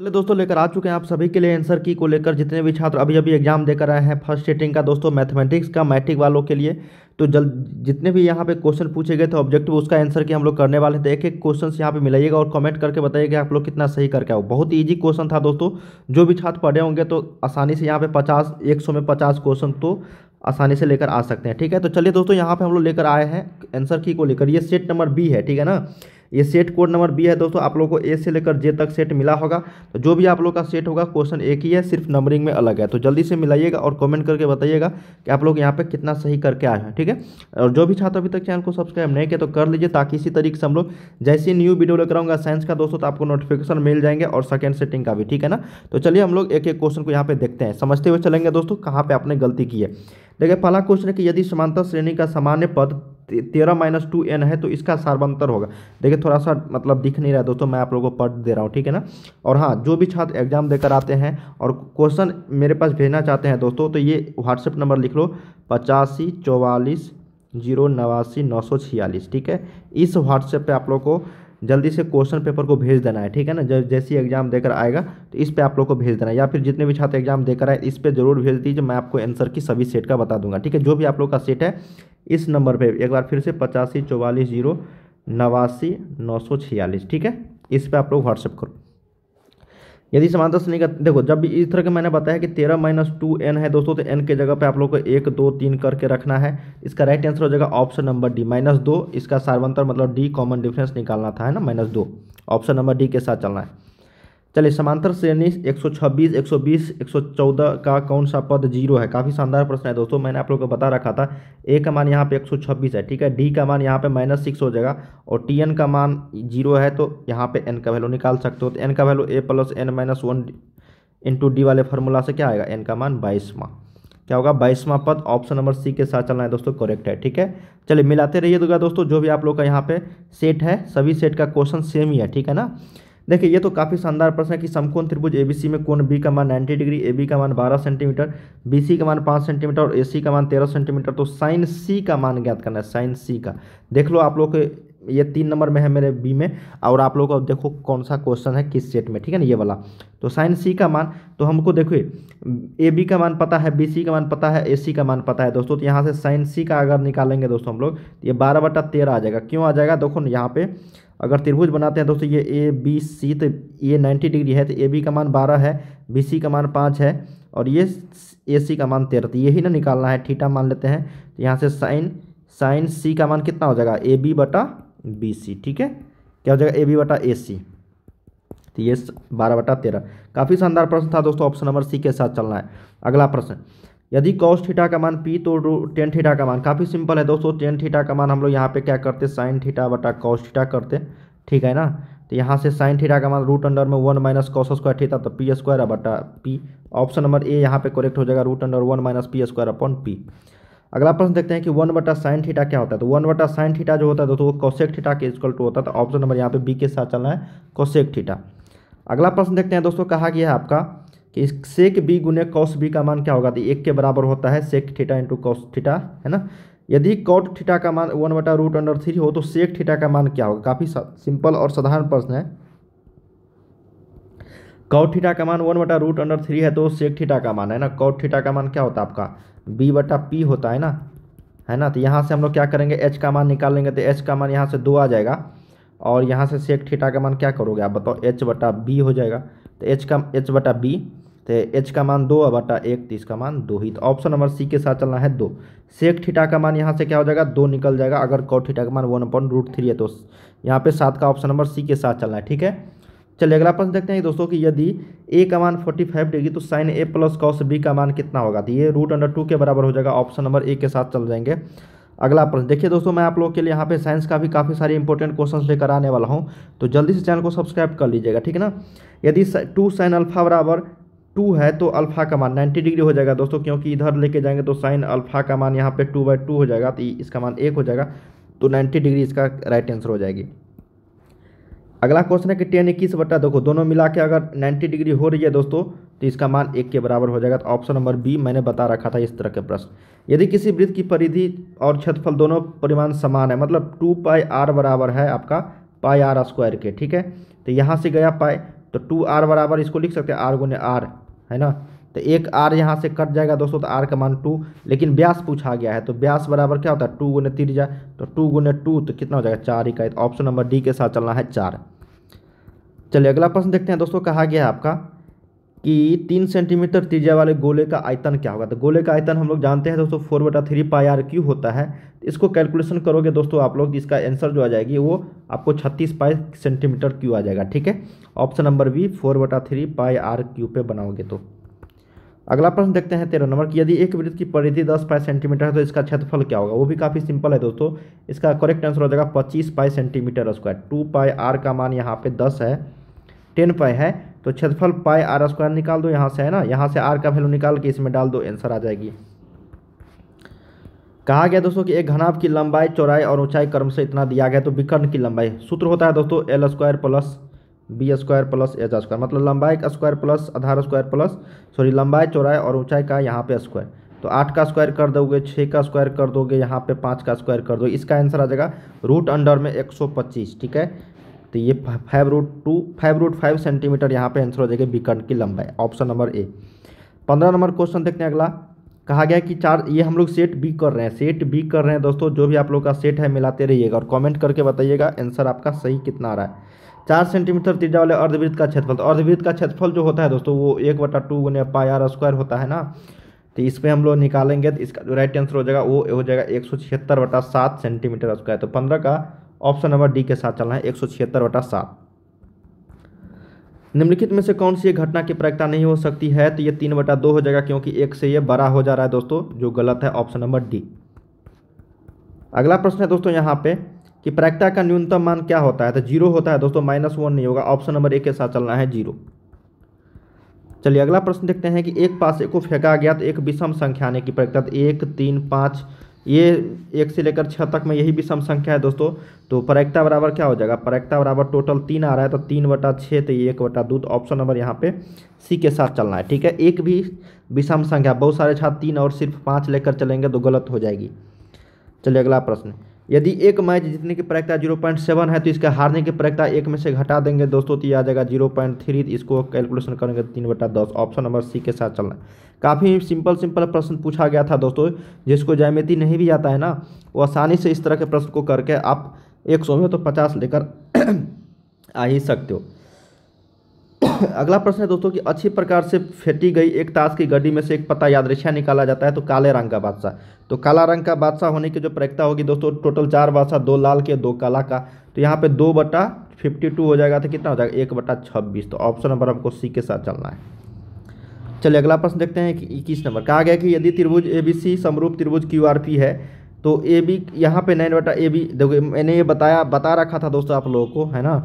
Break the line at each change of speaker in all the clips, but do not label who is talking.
चलिए दोस्तों लेकर आ चुके हैं आप सभी के लिए आंसर की को लेकर जितने भी छात्र अभी अभी एग्जाम देकर आए हैं फर्स्ट सेटिंग का दोस्तों मैथमेटिक्स का मैट्रिक वालों के लिए तो जल्द जितने भी यहाँ पे क्वेश्चन पूछे गए थे ऑब्जेक्टिव उसका आंसर की हम लोग करने वाले थे एक एक क्वेश्चन यहाँ पे मिलाइएगा और कमेंट करके बताइएगा आप लोग कितना सही करके आओ बहुत ईजी क्वेश्चन था दोस्तों जो भी छात्र पढ़े होंगे तो आसानी से यहाँ पे पचास एक सौ में पचास क्वेश्चन तो आसानी से लेकर आ सकते हैं ठीक है तो चलिए दोस्तों यहाँ पर हम लोग लेकर आए हैं आंसर की को लेकर ये सेट नंबर बी है ठीक है ना ये सेट कोड नंबर बी है दोस्तों आप लोग को ए से लेकर जे तक सेट मिला होगा तो जो भी आप लोग का सेट होगा क्वेश्चन एक ही है सिर्फ नंबरिंग में अलग है तो जल्दी से मिलाइएगा और कमेंट करके बताइएगा कि आप लोग यहाँ पे कितना सही करके आए हैं ठीक है और जो भी छात्र अभी तक चैनल को सब्सक्राइब नहीं किया तो कर लीजिए ताकि इसी तरीके से हम लोग जैसे न्यू वीडियो लेकर आऊँगा साइंस का दोस्तों तो आपको नोटिफिकेशन मिल जाएंगे और सेकेंड सेटिंग का भी ठीक है ना तो चलिए हम लोग एक एक क्वेश्चन को यहाँ पे देखते हैं समझते हुए चलेंगे दोस्तों कहाँ पर आपने गलती की है देखिए पहला क्वेश्चन है कि यदि समांतर श्रेणी का सामान्य पद तेरह माइनस टू एन है तो इसका सार्वंतर होगा देखिए थोड़ा सा मतलब दिख नहीं रहा दोस्तों मैं आप लोगों को पढ़ दे रहा हूँ ठीक है ना और हाँ जो भी छात्र एग्जाम देकर आते हैं और क्वेश्चन मेरे पास भेजना चाहते हैं दोस्तों तो ये व्हाट्सएप नंबर लिख लो पचासी चौवालीस जीरो नवासी नौ सौ छियालीस ठीक है इस व्हाट्सएप पे आप लोग को जल्दी से क्वेश्चन पेपर को भेज देना है ठीक है ना जैसे ही एग्जाम देकर आएगा तो इस पर आप लोग को भेज देना है या फिर जितने भी छात्र एग्जाम देकर आए इस पर जरूर भेज दीजिए मैं आपको आंसर की सभी सेट का बता दूंगा ठीक है जो भी आप लोग का सेट है इस नंबर पर एक बार फिर से पचासी चौवालीस जीरो नवासी नौ सौ छियालीस ठीक है इस पर आप लोग व्हाट्सएप करो यदि समांतर श्रेणी का देखो जब भी इस तरह के मैंने बताया कि तेरह माइनस टू एन है दोस्तों तो एन के जगह पे आप लोग को एक दो तीन करके रखना है इसका राइट आंसर हो जाएगा ऑप्शन नंबर डी माइनस दो इसका सार्वंतर मतलब डी कॉमन डिफरेंस निकालना था है ना माइनस दो ऑप्शन नंबर डी के साथ चलना है चलिए समांतर श्रेणी 126, 120, 114 का कौन सा पद जीरो है काफ़ी शानदार प्रश्न है दोस्तों मैंने आप लोग को बता रखा था ए का मान यहाँ पे 126 है ठीक है डी का मान यहाँ पे माइनस सिक्स हो जाएगा और टी एन का मान जीरो है तो यहाँ पे एन का वैल्यू निकाल सकते हो तो एन का value a plus n minus one into d वाले फार्मूला से क्या आएगा एन का मान बाईसवा क्या होगा बाईसवां पद ऑप्शन नंबर सी के साथ चलना है दोस्तों करेक्ट है ठीक है चलिए मिलाते रहिए दोस्तों जो भी आप लोग का यहाँ पे सेट है सभी सेट का क्वेश्चन सेम ही है ठीक है ना देखिए ये तो काफ़ी शानदार प्रश्न है कि समकोण त्रिभुज सी में कोण बी का मान 90 डिग्री ए बी का मान 12 सेंटीमीटर सी का मान 5 सेंटीमीटर और सी का मान 13 सेंटीमीटर तो साइन सी का मान ज्ञात करना है साइन सी का देख लो आप लोग ये तीन नंबर में है मेरे बी में और आप लोगों को देखो कौन सा क्वेश्चन है किस सेट में ठीक है ना ये वाला तो साइन सी का मान तो हमको देखिए ए बी का मान पता है बी सी का मान पता है ए सी का मान पता है दोस्तों तो यहाँ से साइन सी का अगर निकालेंगे दोस्तों हम लोग तो ये बारह बटा तेरह आ जाएगा क्यों आ जाएगा देखो ना यहाँ पे अगर त्रिभुज बनाते हैं दोस्तों ये ए बी सी तो ये नाइन्टी डिग्री है तो ए बी का मान बारह है बी सी का मान पाँच है और ये ए सी का मान तेरह तो यही ना निकालना है ठीटा मान लेते हैं तो यहाँ से साइन साइन सी का मान कितना हो जाएगा ए बी बटा बी सी ठीक है क्या हो जाएगा ए बी बटा ए सी तो ये बारह बटा तेरह काफ़ी शानदार प्रश्न था दोस्तों ऑप्शन नंबर सी के साथ चलना है अगला प्रश्न यदि कॉस थीटा का मान पी तो टेन थीटा का मान काफ़ी सिंपल है दोस्तों टेन थीटा का मान हम लोग यहाँ पे क्या करते साइन थीटा बटा कॉस थीटा करते ठीक है ना तो यहाँ से साइन थीटा का मान रूट अंडर में one minus cos square theta तो पी स्क्वायर बटा पी ऑप्शन नंबर ए यहाँ पे करेक्ट हो जाएगा root under one minus p square upon p अगला प्रश्न देखते हैं कि वन बटा साइन थीटा क्या होता है तो वन बटा साइन थीटा जो होता है दोस्तों वो कौशेक थीटा के इक्वल टू होता है तो ऑप्शन नंबर यहाँ पे बी के साथ चलना है कौशेक थीटा अगला प्रश्न देखते हैं दोस्तों कहा गया है आपका कि सेक बी गुने कौश बी का मान क्या होगा तो एक के बराबर होता है sec theta into cos theta है ना यदि कॉट थीटा का मान वन बटा रूट अंडर थ्री हो तो सेक थीटा का मान क्या होगा काफ़ी सिंपल और साधारण प्रश्न है कॉट थीटा का मान वन बटा रूट अंडर थ्री है तो सेक थीटा का मान है ना कॉट थीटा का मान क्या होता है आपका बी बटा पी होता है ना है ना तो यहाँ से हम लोग क्या करेंगे एच का मान निकाल लेंगे तो एच का मान यहाँ से दो आ जाएगा और यहाँ से सेक थीटा का मान क्या करोगे आप बताओ एच बटा बी हो जाएगा तो एच का एच बटा बी तो एच का मान दो बटा एक तो इसका मान दो ही तो ऑप्शन नंबर सी के साथ चलना है दो सेक ठीठा का मान यहाँ से क्या हो जाएगा दो निकल जाएगा अगर कौ ठीटा का मान वन अपॉन रूट थ्री है तो यहाँ पे सात का ऑप्शन नंबर सी के साथ चलना है ठीक है चलिए अगला प्रश्न देखते हैं दोस्तों कि यदि ए का मान फोर्टी फाइव डिग्री तो sine a plus cos b का मान कितना होगा तो ये रूट अंडर टू के बराबर हो जाएगा ऑप्शन नंबर ए के साथ चल जाएंगे अगला प्रश्न देखिए दोस्तों मैं आप लोगों के लिए यहाँ पे साइंस का भी काफ़ी सारे इंपॉर्टेंट क्वेश्चंस लेकर आने वाला हूँ तो जल्दी से चैनल को सब्सक्राइब कर लीजिएगा ठीक है ना यदि टू साइन अल्फा बराबर टू है तो अल्फा का मान नाइन्टी डिग्री हो जाएगा दोस्तों क्योंकि इधर लेके जाएंगे तो साइन अल्फा का मान यहाँ पर टू बाई टू हो जाएगा तो इसका मान एक हो जाएगा तो नाइन्टी डिग्री इसका राइट आंसर हो जाएगी अगला क्वेश्चन है कि टेन इक्कीस बट्टा देखो दोनों मिला के अगर नाइन्टी डिग्री हो रही है दोस्तों तो इसका मान एक के बराबर हो जाएगा तो ऑप्शन नंबर बी मैंने बता रखा था इस तरह के प्रश्न यदि किसी वृत्त की परिधि और क्षेत्रफल दोनों परिमाण समान है मतलब टू पाई आर बराबर है आपका पाई आर स्क्वायर के ठीक है तो यहाँ से गया पाई तो टू आर बराबर इसको लिख सकते हैं आर गुने आर है ना तो एक आर यहाँ से कट जाएगा दोस्तों तो आर का मान टू लेकिन ब्यास पूछा गया है तो ब्यास बराबर क्या होता है टू गुने तिरजा तो टू गुने टू तो कितना हो जाएगा चार इकाई तो ऑप्शन नंबर डी के साथ चलना है चार चलिए अगला प्रश्न देखते हैं दोस्तों कहा गया है आपका कि तीन सेंटीमीटर त्रिज्या वाले गोले का आयतन क्या होगा तो गोले का आयतन हम लोग जानते हैं दोस्तों फोर बटा थ्री पाई आर क्यू होता है इसको कैलकुलेशन करोगे दोस्तों आप लोग इसका आंसर जो आ जाएगी वो आपको छत्तीस पाई सेंटीमीटर क्यू आ जाएगा ठीक है ऑप्शन नंबर बी फोर बटा थ्री पाई आर क्यू पे बनाओगे तो अगला प्रश्न देखते हैं तेरह नंबर की यदि एक वृत्त की परिधि दस पाई सेंटीमीटर है तो इसका क्षेत्रफल क्या होगा वो भी काफ़ी सिंपल है दोस्तों इसका करेक्ट आंसर हो जाएगा पच्चीस pi centimetre square two pi r का मान यहाँ पे दस है टेन पाई है तो क्षेत्रफल पाई आर स्क्वायर निकाल दो यहाँ से है ना यहाँ से आर का वैल्यू निकाल के इसमें डाल दो आंसर आ जाएगी कहा गया दोस्तों कि एक घनाभ की लंबाई चौड़ाई और ऊंचाई क्रम से इतना दिया गया तो विकर्ण की लंबाई सूत्र होता है दोस्तों l square plus b square plus h square मतलब लंबाई का स्क्वायर प्लस आधार स्क्वायर प्लस सॉरी लंबाई चौराई और ऊंचाई का यहाँ पे स्क्वायर तो आठ का स्क्वायर कर दोगे छः का स्क्वायर कर दोगे यहाँ पे पाँच का स्क्वायर कर दो इसका आंसर आ जाएगा रूट अंडर में एक सौ पच्चीस ठीक है तो ये five root two five root five centimetre यहाँ पे आंसर हो जाएगा विकर्ण की लंबाई ऑप्शन नंबर ए पंद्रह नंबर क्वेश्चन देखते हैं अगला कहा गया कि चार ये हम लोग सेट बी कर रहे हैं सेट बी कर रहे हैं दोस्तों जो भी आप लोग का सेट है मिलाते रहिएगा और कमेंट करके बताइएगा आंसर आपका सही कितना आ रहा है चार सेंटीमीटर त्रिज्या वाले अर्धवृत्त का क्षेत्रफल तो अर्धवृत्त का क्षेत्रफल जो होता है दोस्तों वो एक बटा टू गुने पाई आर स्क्वायर होता है ना तो इस पर हम लोग निकालेंगे तो इसका जो राइट आंसर हो जाएगा वो हो जाएगा एक सौ छिहत्तर बटा सात सेंटीमीटर स्क्वायर तो पंद्रह का ऑप्शन नंबर डी के साथ चलना है एक सौ छिहत्तर बटा सात निम्नलिखित में से कौन सी घटना की प्रायिकता नहीं हो सकती है तो ये तीन बटा दो हो जाएगा क्योंकि एक से ये बड़ा हो जा रहा है दोस्तों जो गलत है ऑप्शन नंबर डी अगला प्रश्न है दोस्तों यहाँ पे कि प्रायिकता का न्यूनतम मान क्या होता है तो जीरो होता है दोस्तों माइनस वन नहीं होगा ऑप्शन नंबर एक के साथ चलना है जीरो चलिए अगला प्रश्न देखते हैं कि एक एक को फेंका गया तो एक विषम संख्या ने की प्रायिकता तो एक तीन पाँच ये एक से लेकर छः तक में यही विषम संख्या है दोस्तों तो प्रायिकता बराबर क्या हो जाएगा प्रायिकता बराबर टोटल तीन आ रहा है तो तीन बटा छः तो एक बटा दो तो ऑप्शन नंबर यहाँ पे सी के साथ चलना है ठीक है एक भी विषम संख्या बहुत सारे छात्र तीन और सिर्फ पाँच लेकर चलेंगे तो गलत हो जाएगी चलिए अगला प्रश्न यदि एक मैच जीतने की प्रयक्ता जीरो पॉइंट सेवन है तो इसका हारने की प्रयक्ता एक में से घटा देंगे दोस्तों तो ये आ जाएगा जीरो पॉइंट थ्री तो इसको कैलकुलेशन करेंगे तीन बटा दस ऑप्शन नंबर सी के साथ चलना काफ़ी सिंपल सिंपल प्रश्न पूछा गया था दोस्तों जिसको जयमिति नहीं भी आता है ना वो आसानी से इस तरह के प्रश्न को करके आप एक सौ में तो पचास लेकर आ ही सकते हो अगला प्रश्न है दोस्तों कि अच्छी प्रकार से फेंटी गई एक ताश की गड्डी में से एक याद यादृच्छा निकाला जाता है तो काले रंग का बादशाह तो काला रंग का बादशाह होने की जो प्रयक्ता होगी दोस्तों टोटल चार बादशाह दो लाल के दो काला का तो यहाँ पे दो बटा फिफ्टी टू हो जाएगा तो कितना हो जाएगा एक बटा छब्बीस तो ऑप्शन नंबर हमको सी के साथ चलना है चलिए अगला प्रश्न देखते हैं कि इक्कीस नंबर कहा गया कि यदि त्रिभुज ए बी सी समरूप त्रिभुज क्यू आर पी है तो ए बी यहाँ पे नाइन बटा ए बी देखो मैंने ये बताया बता रखा था दोस्तों आप लोगों को है ना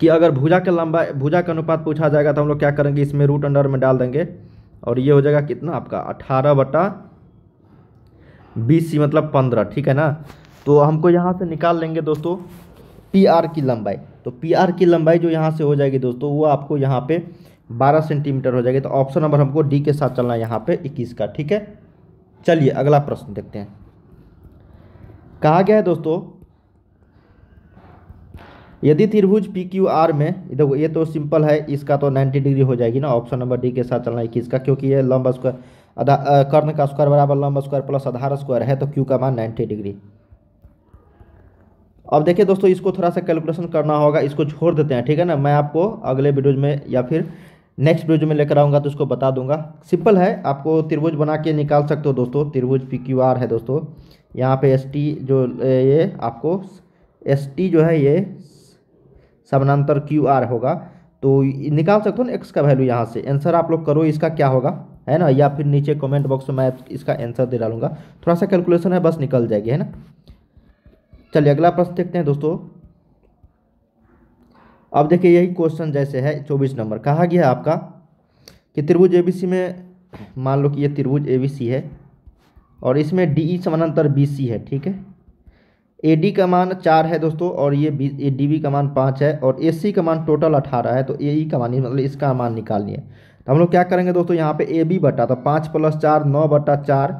कि अगर भुजा के लंबा भुजा का अनुपात पूछा जाएगा तो हम लोग क्या करेंगे इसमें रूट अंडर में डाल देंगे और ये हो जाएगा कितना आपका अठारह बटा बीस मतलब पंद्रह ठीक है ना तो हमको यहाँ से निकाल लेंगे दोस्तों पी आर की लंबाई तो पी आर की लंबाई जो यहाँ से हो जाएगी दोस्तों वो आपको यहाँ पर बारह सेंटीमीटर हो जाएगी तो ऑप्शन नंबर हमको डी के साथ चलना है यहाँ पर इक्कीस का ठीक है चलिए अगला प्रश्न देखते हैं कहा गया है दोस्तों यदि त्रिभुज पी क्यू आर में देखो ये तो सिंपल है इसका तो 90 डिग्री हो जाएगी ना ऑप्शन नंबर डी के साथ चलना है किसका क्योंकि ये लंब स्क्वायर कर्ण का स्क्वायर बराबर लंब स्क्वायर प्लस आधार स्क्वायर है तो क्यू का मान 90 डिग्री अब देखिए दोस्तों इसको थोड़ा सा कैलकुलेशन करना होगा इसको छोड़ देते हैं ठीक है ना मैं आपको अगले वीडियोज में या फिर नेक्स्ट वीडियो में लेकर आऊँगा तो इसको बता दूंगा सिंपल है आपको त्रिभुज बना के निकाल सकते हो दोस्तों त्रिभुज पी क्यू आर है दोस्तों यहाँ पे एस टी जो ये आपको एस टी जो है ये समानांतर क्यू आर होगा तो निकाल सकते हो ना एक्स का वैल्यू यहाँ से आंसर आप लोग करो इसका क्या होगा है ना या फिर नीचे कमेंट बॉक्स में मैं इसका आंसर दे डालूंगा थोड़ा सा कैलकुलेशन है बस निकल जाएगी है ना चलिए अगला प्रश्न देखते हैं दोस्तों अब देखिए यही क्वेश्चन जैसे है चौबीस नंबर कहा गया है आपका कि त्रिभुज ए में मान लो कि ये त्रिभुज ए है और इसमें डी ई e समानांतर बी सी है ठीक है ए डी का मान चार है दोस्तों और ये बी ए डी बी का मान पाँच है और ए सी का मान टोटल अठारह है तो ए ई का मान मतलब इसका मान निकालनी है तो हम लोग क्या करेंगे दोस्तों यहाँ पे ए बी बटा तो पाँच प्लस चार नौ बटा चार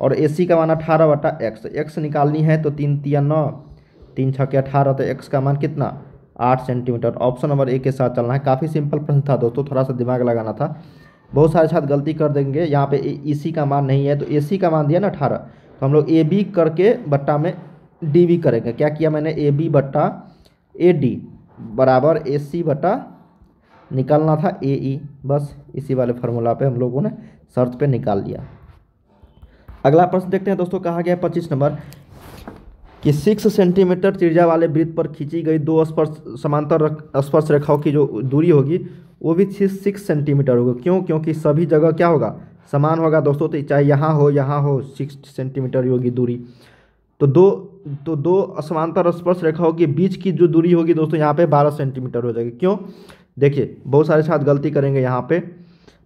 और ए सी का मान अठारह बटा एक्स एक्स तो निकालनी है तो तीन तिया नौ तीन छः के अठारह तो एक्स का मान कितना आठ सेंटीमीटर ऑप्शन नंबर ए के साथ चलना है काफ़ी सिंपल प्रश्न था दोस्तों थोड़ा सा दिमाग लगाना था बहुत सारे छात्र गलती कर देंगे यहाँ पे ए सी का मान नहीं है तो ए सी का मान दिया ना अठारह तो हम लोग ए बी करके बट्टा में डी वी करेंगे क्या किया मैंने ए बी बट्टा ए डी बराबर ए सी बटा निकालना था ए ई e। बस इसी वाले फार्मूला पे हम लोगों ने शर्त पे निकाल लिया अगला प्रश्न देखते हैं दोस्तों कहा गया पच्चीस नंबर कि सिक्स सेंटीमीटर त्रिज्या वाले वृत्त पर खींची गई दो स्पर्श समांतर स्पर्श रेखाओं की जो दूरी होगी वो भी सिक्स सेंटीमीटर होगा क्यों क्योंकि सभी जगह क्या होगा समान होगा दोस्तों तो चाहे यहाँ हो यहाँ हो सिक्स सेंटीमीटर होगी दूरी तो दो तो दो असमांतर स्पर्श रेखाओं के बीच की जो दूरी होगी दोस्तों यहाँ पे 12 सेंटीमीटर हो जाएगी क्यों देखिए बहुत सारे छात्र गलती करेंगे यहाँ पे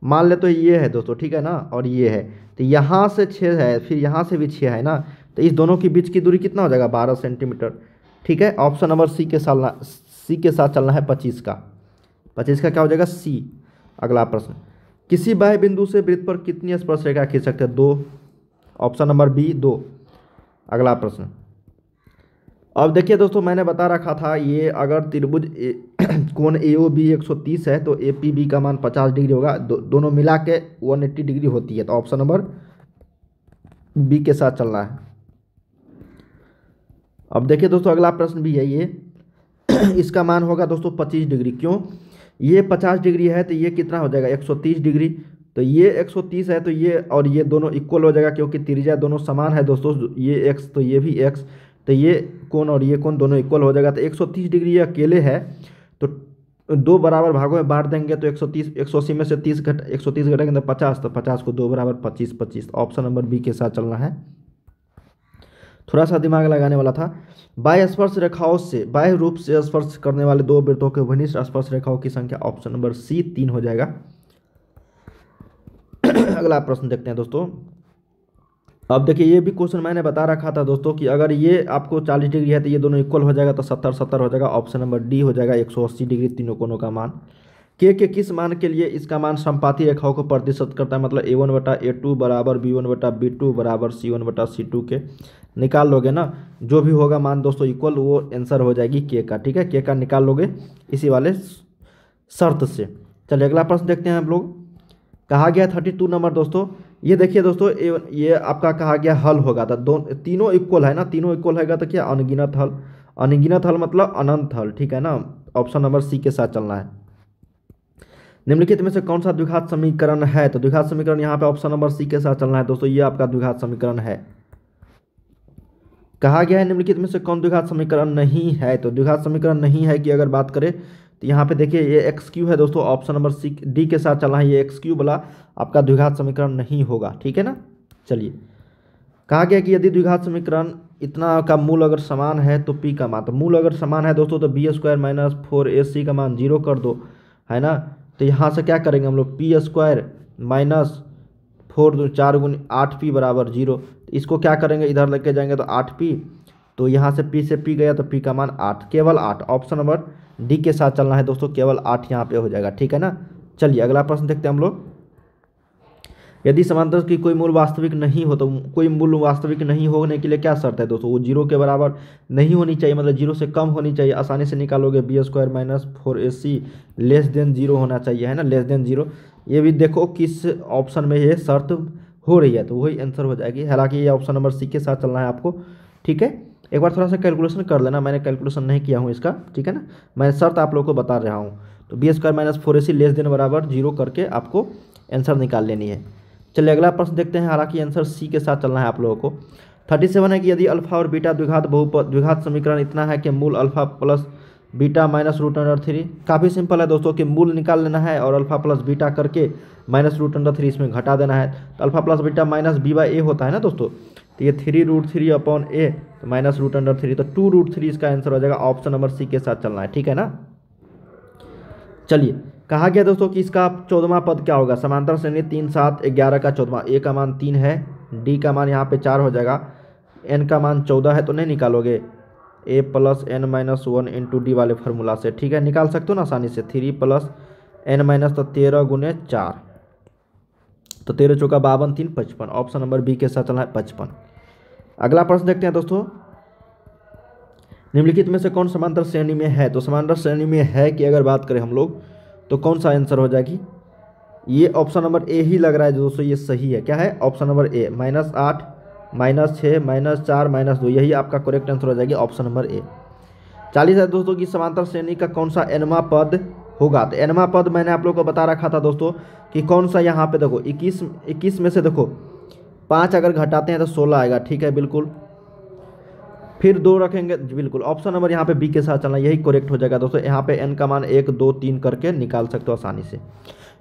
मान ले तो ये है दोस्तों ठीक है ना और ये है तो यहाँ से छः है फिर यहाँ से भी छः है ना तो इस दोनों के बीच की दूरी कितना हो जाएगा बारह सेंटीमीटर ठीक है ऑप्शन नंबर सी के साथ सी के साथ चलना है पच्चीस का पच्चीस का क्या हो जाएगा सी अगला प्रश्न किसी बाह्य बिंदु से वृत्त पर कितनी स्पर्श रेखा खींच सकते हैं दो ऑप्शन नंबर बी दो अगला प्रश्न अब देखिए दोस्तों मैंने बता रखा था ये अगर त्रिभुज कोण ए ओ बी एक है तो ए पी बी का मान 50 डिग्री होगा दो, दोनों मिला के वन एट्टी डिग्री होती है तो ऑप्शन नंबर बी के साथ चल रहा है अब देखिए दोस्तों अगला प्रश्न भी है ये इसका मान होगा दोस्तों 25 डिग्री क्यों ये 50 डिग्री है तो ये कितना हो जाएगा 130 डिग्री तो ये 130 है तो ये और ये दोनों इक्वल हो जाएगा क्योंकि त्रिज्या दोनों समान है दोस्तों ये एक्स तो ये भी एक्स तो ये कोण और ये कोण दोनों इक्वल हो जाएगा तो 130 डिग्री ये अकेले है तो दो बराबर भागों में बांट देंगे तो 130 180 में से 30 घट एक घटेंगे तो 50 तो 50 को दो बराबर 25 25 ऑप्शन नंबर बी के साथ चलना है थोड़ा सा दिमाग लगाने वाला था बाह्य स्पर्श रेखाओं से बाह्य रूप से स्पर्श करने वाले दो वृत्तों के घनिष्ठ स्पर्श रेखाओं की संख्या ऑप्शन नंबर सी तीन हो जाएगा अगला प्रश्न देखते हैं दोस्तों अब देखिए ये भी क्वेश्चन मैंने बता रखा था दोस्तों कि अगर ये आपको 40 डिग्री है तो ये दोनों इक्वल हो जाएगा तो 70 70 हो जाएगा ऑप्शन नंबर डी हो जाएगा 180 डिग्री तीनों कोनों का मान के के किस मान के लिए इसका मान संपाति रेखाओं को प्रतिशत करता है मतलब ए वन बटा ए टू बराबर बी वन बटा बी टू बराबर सी वन बटा सी टू के निकाल लोगे ना जो भी होगा मान दोस्तों इक्वल वो आंसर हो जाएगी के का ठीक है के का निकाल लोगे इसी वाले शर्त से चलिए अगला प्रश्न देखते हैं हम लोग कहा गया थर्टी टू नंबर दोस्तों ये देखिए दोस्तों ये आपका कहा गया हल होगा तो दो तीनों इक्वल है ना तीनों इक्वल है तो क्या अनगिनत हल अनगिनत हल मतलब अनंत हल ठीक है ना ऑप्शन नंबर सी के साथ चलना है निम्नलिखित में से कौन सा द्विघात समीकरण है तो द्विघात समीकरण यहाँ पे ऑप्शन नंबर सी के साथ चलना है दोस्तों ये आपका द्विघात समीकरण है कहा गया है निम्नलिखित में से कौन द्विघात समीकरण नहीं है तो द्विघात समीकरण नहीं है कि अगर बात करें तो यहाँ पे देखिए ये एक्स क्यू है दोस्तों ऑप्शन नंबर सी डी के साथ चलना है ये एक्स क्यू वाला आपका द्विघात समीकरण नहीं होगा ठीक है ना चलिए कहा गया कि यदि द्विघात समीकरण इतना का मूल अगर समान है तो पी का मान तो मूल अगर समान है दोस्तों तो b square minus four a c का मान जीरो कर दो है ना तो यहाँ से क्या करेंगे हम लोग पी स्क्वायर माइनस फोर दो चार गुण आठ पी बराबर जीरो तो इसको क्या करेंगे इधर लेके जाएंगे तो आठ पी तो यहाँ से पी से पी गया तो पी का मान आठ केवल आठ ऑप्शन नंबर डी के साथ चलना है दोस्तों केवल आठ यहाँ पे हो जाएगा ठीक है ना चलिए अगला प्रश्न देखते हैं हम लोग यदि समांतर की कोई मूल वास्तविक नहीं हो तो कोई मूल वास्तविक नहीं होने के लिए क्या शर्त है दोस्तों वो जीरो के बराबर नहीं होनी चाहिए मतलब जीरो से कम होनी चाहिए आसानी से निकालोगे b square minus four a c less than zero होना चाहिए है ना लेस देन जीरो ये भी देखो किस ऑप्शन में ये शर्त हो रही है तो वही आंसर हो जाएगी हालांकि ये ऑप्शन नंबर सी के साथ चलना है आपको ठीक है एक बार थोड़ा सा कैलकुलेशन कर लेना मैंने कैलकुलेशन नहीं किया हूँ इसका ठीक है ना मैं शर्त आप लोग को बता रहा हूँ तो b square minus four a c less than बराबर जीरो करके आपको आंसर निकाल लेनी है चलिए अगला प्रश्न देखते हैं हालांकि आंसर सी के साथ चलना है आप लोगों को थर्टी सेवन है कि यदि अल्फा और बीटा द्विघात बहुपद द्विघात समीकरण इतना है कि मूल alpha plus beta minus root under three काफ़ी सिंपल है दोस्तों कि मूल निकाल लेना है और अल्फा प्लस बीटा करके माइनस रूट अंडर थ्री इसमें घटा देना है तो alpha plus beta minus b by a होता है ना दोस्तों तो ये three root three upon a तो माइनस रूट अंडर थ्री तो टू रूट थ्री इसका आंसर हो जाएगा ऑप्शन नंबर सी के साथ चलना है ठीक है ना चलिए कहा गया दोस्तों कि इसका चौदवा पद क्या होगा समांतर श्रेणी तीन सात ग्यारह का चौदवा ए का मान तीन है डी का मान यहाँ पे चार हो जाएगा एन का मान चौदह है तो नहीं निकालोगे a plus n minus one into d वाले फार्मूला से ठीक है निकाल सकते हो ना आसानी से थ्री प्लस एन माइनस तो तेरह गुने चार तो तेरह चौका बावन तीन पचपन ऑप्शन नंबर बी के साथ चलना है पचपन अगला प्रश्न देखते हैं दोस्तों निम्नलिखित में से कौन समांतर श्रेणी में है तो समांतर श्रेणी में है कि अगर बात करें हम लोग तो कौन सा आंसर हो जाएगी ये ऑप्शन नंबर ए ही लग रहा है दोस्तों ये सही है क्या है ऑप्शन नंबर ए माइनस आठ माइनस छः माइनस चार माइनस दो यही आपका करेक्ट आंसर हो जाएगा ऑप्शन नंबर ए चालीस है दोस्तों कि समांतर श्रेणी का कौन सा एनमा पद होगा तो एनमा पद मैंने आप लोग को बता रखा था दोस्तों कि कौन सा यहाँ पे देखो इक्कीस इक्कीस में से देखो पाँच अगर घटाते हैं तो सोलह आएगा ठीक है बिल्कुल फिर दो रखेंगे बिल्कुल ऑप्शन नंबर यहाँ पे बी के साथ चलना यही करेक्ट हो जाएगा दोस्तों यहाँ पे एन का मान एक दो तीन करके निकाल सकते हो आसानी से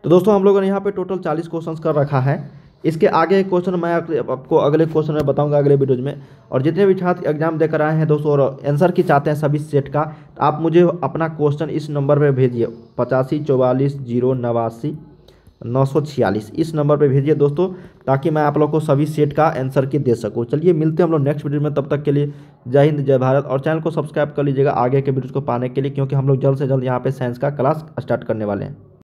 तो दोस्तों हम लोगों ने यहाँ पे टोटल चालीस क्वेश्चन कर रखा है इसके आगे एक क्वेश्चन मैं आपको अगले क्वेश्चन में बताऊंगा अगले वीडियोज में और जितने भी छात्र एग्जाम देकर आए हैं दोस्तों और आंसर की चाहते हैं सभी सेट का तो आप मुझे अपना क्वेश्चन इस नंबर पर भेजिए पचासी चौवालीस जीरो नवासी नौ सौ छियालीस इस नंबर पे भेजिए दोस्तों ताकि मैं आप लोग को सभी सेट का आंसर की दे सकूँ चलिए मिलते हैं हम लोग नेक्स्ट वीडियो में तब तक के लिए जय हिंद जय भारत और चैनल को सब्सक्राइब कर लीजिएगा आगे के वीडियोज़ को पाने के लिए क्योंकि हम लोग जल्द से जल्द यहाँ पर साइंस का क्लास स्टार्ट करने वाले हैं